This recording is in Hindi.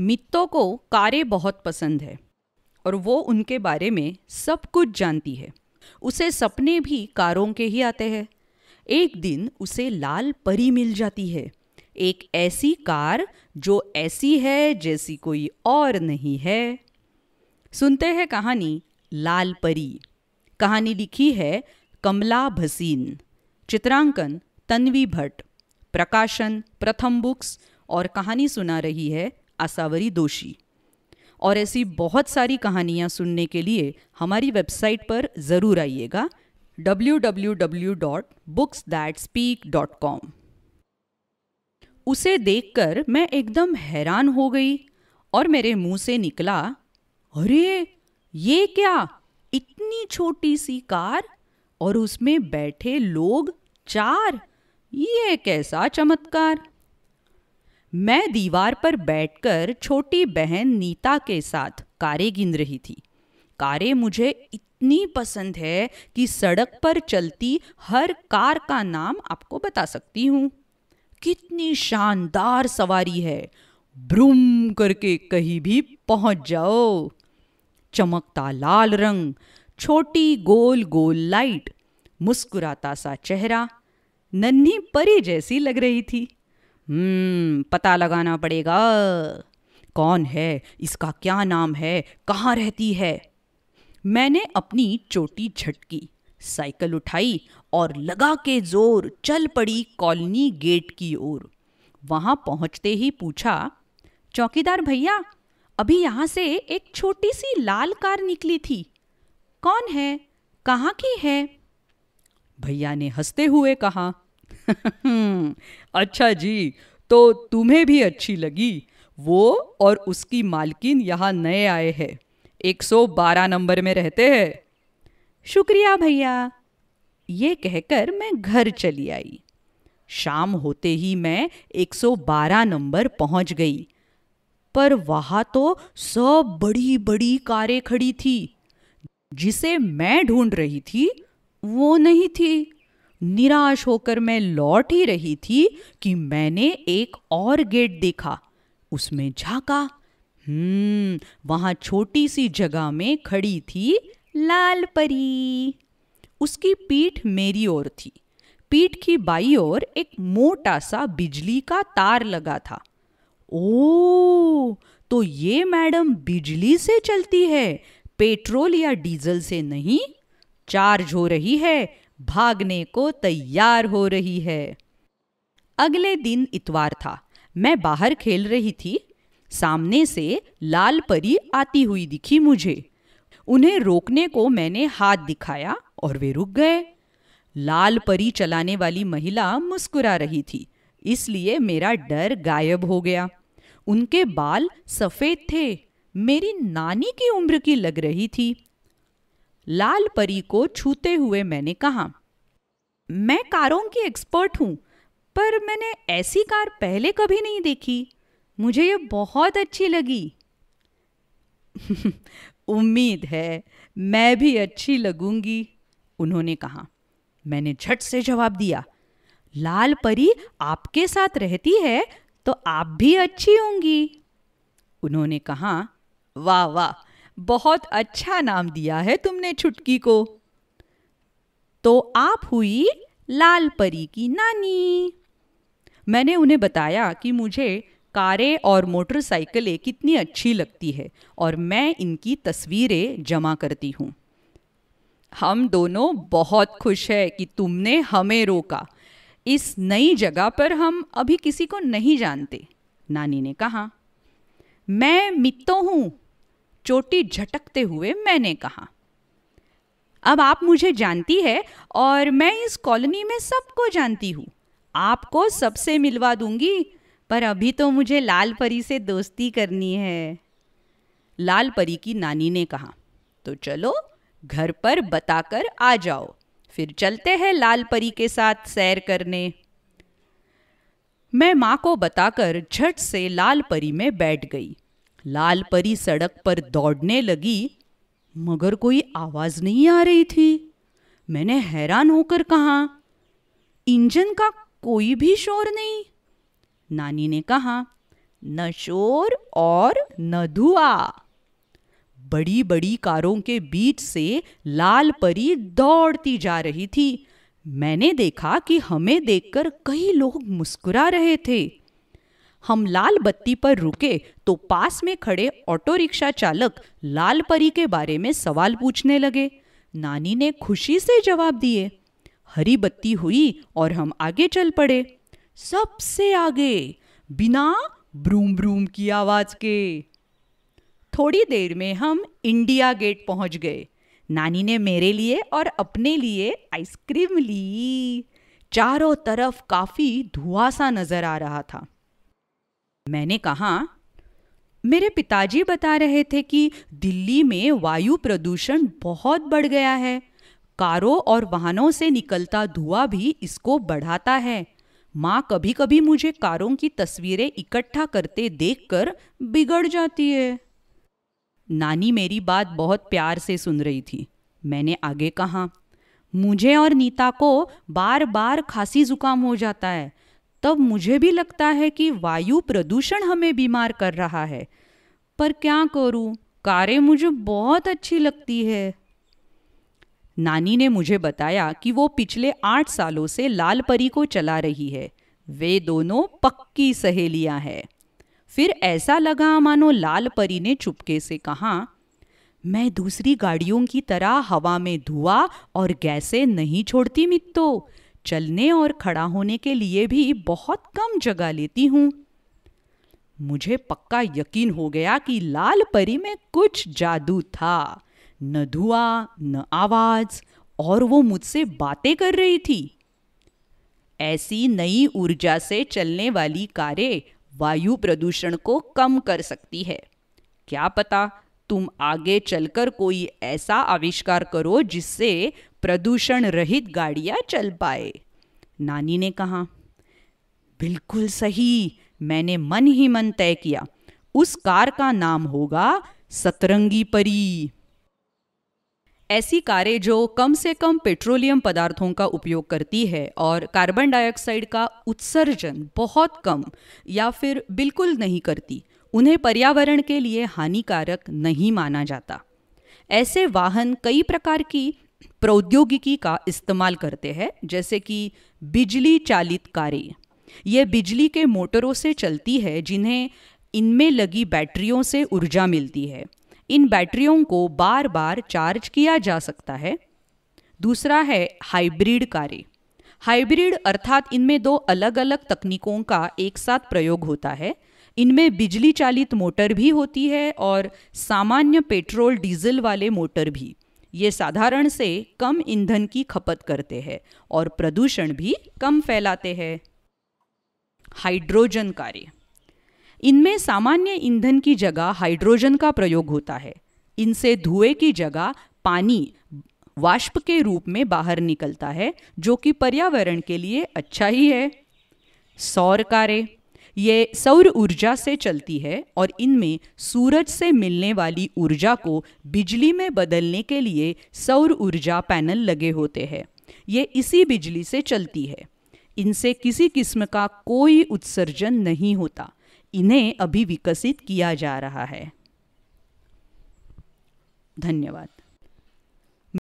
मित्तो को कारें बहुत पसंद है और वो उनके बारे में सब कुछ जानती है उसे सपने भी कारों के ही आते हैं एक दिन उसे लाल परी मिल जाती है एक ऐसी कार जो ऐसी है जैसी कोई और नहीं है सुनते हैं कहानी लाल परी कहानी लिखी है कमला भसीन चित्रांकन तन्वी भट्ट प्रकाशन प्रथम बुक्स और कहानी सुना रही है आसावरी दोषी और ऐसी बहुत सारी कहानियाँ सुनने के लिए हमारी वेबसाइट पर ज़रूर आइएगा www.books.speak.com उसे देखकर मैं एकदम हैरान हो गई और मेरे मुंह से निकला अरे ये क्या इतनी छोटी सी कार और उसमें बैठे लोग चार ये कैसा चमत्कार मैं दीवार पर बैठकर छोटी बहन नीता के साथ कारें गिन रही थी कारें मुझे इतनी पसंद है कि सड़क पर चलती हर कार का नाम आपको बता सकती हूँ कितनी शानदार सवारी है ब्रूम करके कहीं भी पहुंच जाओ चमकता लाल रंग छोटी गोल गोल लाइट मुस्कुराता सा चेहरा नन्ही परी जैसी लग रही थी हम्म पता लगाना पड़ेगा कौन है इसका क्या नाम है कहाँ रहती है मैंने अपनी चोटी झटकी साइकिल उठाई और लगा के जोर चल पड़ी कॉलोनी गेट की ओर वहां पहुंचते ही पूछा चौकीदार भैया अभी यहां से एक छोटी सी लाल कार निकली थी कौन है कहाँ की है भैया ने हंसते हुए कहा हम्म, अच्छा जी तो तुम्हें भी अच्छी लगी वो और उसकी मालकिन यहाँ नए आए हैं 112 नंबर में रहते हैं शुक्रिया भैया ये कहकर मैं घर चली आई शाम होते ही मैं 112 नंबर पहुंच गई पर वहां तो सब बड़ी बड़ी कारें खड़ी थी जिसे मैं ढूंढ रही थी वो नहीं थी निराश होकर मैं लौट ही रही थी कि मैंने एक और गेट देखा उसमें झाका हम्म वहां छोटी सी जगह में खड़ी थी लाल परी उसकी पीठ मेरी ओर थी पीठ की बाई ओर एक मोटा सा बिजली का तार लगा था ओ तो ये मैडम बिजली से चलती है पेट्रोल या डीजल से नहीं चार्ज हो रही है भागने को तैयार हो रही है अगले दिन इतवार था मैं बाहर खेल रही थी सामने से लाल परी आती हुई दिखी मुझे उन्हें रोकने को मैंने हाथ दिखाया और वे रुक गए लाल परी चलाने वाली महिला मुस्कुरा रही थी इसलिए मेरा डर गायब हो गया उनके बाल सफ़ेद थे मेरी नानी की उम्र की लग रही थी लाल परी को छूते हुए मैंने कहा मैं कारों की एक्सपर्ट हूं पर मैंने ऐसी कार पहले कभी नहीं देखी मुझे ये बहुत अच्छी लगी उम्मीद है मैं भी अच्छी लगूंगी उन्होंने कहा मैंने झट से जवाब दिया लाल परी आपके साथ रहती है तो आप भी अच्छी होंगी उन्होंने कहा वाह वाह बहुत अच्छा नाम दिया है तुमने छुटकी को तो आप हुई लाल परी की नानी मैंने उन्हें बताया कि मुझे कारें और मोटरसाइकिलें कितनी अच्छी लगती है और मैं इनकी तस्वीरें जमा करती हूँ हम दोनों बहुत खुश है कि तुमने हमें रोका इस नई जगह पर हम अभी किसी को नहीं जानते नानी ने कहा मैं मित्तो हूँ चोटी झटकते हुए मैंने कहा अब आप मुझे जानती है और मैं इस कॉलोनी में सबको जानती हूँ आपको सबसे मिलवा दूंगी पर अभी तो मुझे लाल परी से दोस्ती करनी है लाल परी की नानी ने कहा तो चलो घर पर बताकर आ जाओ फिर चलते हैं लाल परी के साथ सैर करने मैं माँ को बताकर झट से लाल परी में बैठ गई लाल परी सड़क पर दौड़ने लगी मगर कोई आवाज़ नहीं आ रही थी मैंने हैरान होकर कहा इंजन का कोई भी शोर नहीं नानी ने कहा न शोर और न धुआ बड़ी बड़ी कारों के बीच से लाल परी दौड़ती जा रही थी मैंने देखा कि हमें देखकर कई लोग मुस्कुरा रहे थे हम लाल बत्ती पर रुके तो पास में खड़े ऑटो रिक्शा चालक लाल परी के बारे में सवाल पूछने लगे नानी ने खुशी से जवाब दिए हरी बत्ती हुई और हम आगे चल पड़े सबसे आगे बिना ब्रूम ब्रूम की आवाज के थोड़ी देर में हम इंडिया गेट पहुंच गए नानी ने मेरे लिए और अपने लिए आइसक्रीम ली चारों तरफ काफी धुआं सा नजर आ रहा था मैंने कहा मेरे पिताजी बता रहे थे कि दिल्ली में वायु प्रदूषण बहुत बढ़ गया है कारों और वाहनों से निकलता धुआं भी इसको बढ़ाता है माँ कभी कभी मुझे कारों की तस्वीरें इकट्ठा करते देखकर बिगड़ जाती है नानी मेरी बात बहुत प्यार से सुन रही थी मैंने आगे कहा मुझे और नीता को बार बार खांसी जुकाम हो जाता है तब मुझे भी लगता है कि वायु प्रदूषण हमें बीमार कर रहा है पर क्या करूं कारें मुझे बहुत अच्छी लगती है नानी ने मुझे बताया कि वो पिछले आठ सालों से लाल परी को चला रही है वे दोनों पक्की सहेलियां हैं फिर ऐसा लगा मानो लाल परी ने चुपके से कहा मैं दूसरी गाड़ियों की तरह हवा में धुआं और गैसें नहीं छोड़ती मित्तो चलने और खड़ा होने के लिए भी बहुत कम जगह लेती हूँ मुझे पक्का यकीन हो गया कि लाल परी में कुछ जादू था न धुआ न आवाज और वो मुझसे बातें कर रही थी ऐसी नई ऊर्जा से चलने वाली कारें वायु प्रदूषण को कम कर सकती है क्या पता तुम आगे चलकर कोई ऐसा आविष्कार करो जिससे प्रदूषण रहित गाड़ियां चल पाए नानी ने कहा बिल्कुल सही मैंने मन ही मन तय किया उस कार का नाम होगा सतरंगी परी ऐसी कारें जो कम से कम पेट्रोलियम पदार्थों का उपयोग करती है और कार्बन डाइऑक्साइड का उत्सर्जन बहुत कम या फिर बिल्कुल नहीं करती उन्हें पर्यावरण के लिए हानिकारक नहीं माना जाता ऐसे वाहन कई प्रकार की प्रौद्योगिकी का इस्तेमाल करते हैं जैसे कि बिजली चालित कारें यह बिजली के मोटरों से चलती है जिन्हें इनमें लगी बैटरियों से ऊर्जा मिलती है इन बैटरियों को बार बार चार्ज किया जा सकता है दूसरा है हाइब्रिड कारें हाइब्रिड अर्थात इनमें दो अलग अलग तकनीकों का एक साथ प्रयोग होता है इनमें बिजली चालित मोटर भी होती है और सामान्य पेट्रोल डीजल वाले मोटर भी ये साधारण से कम ईंधन की खपत करते हैं और प्रदूषण भी कम फैलाते हैं हाइड्रोजन कार्य इनमें सामान्य ईंधन की जगह हाइड्रोजन का प्रयोग होता है इनसे धुएं की जगह पानी वाष्प के रूप में बाहर निकलता है जो कि पर्यावरण के लिए अच्छा ही है सौर कार्य ये सौर ऊर्जा से चलती है और इनमें सूरज से मिलने वाली ऊर्जा को बिजली में बदलने के लिए सौर ऊर्जा पैनल लगे होते हैं ये इसी बिजली से चलती है इनसे किसी किस्म का कोई उत्सर्जन नहीं होता इन्हें अभी विकसित किया जा रहा है धन्यवाद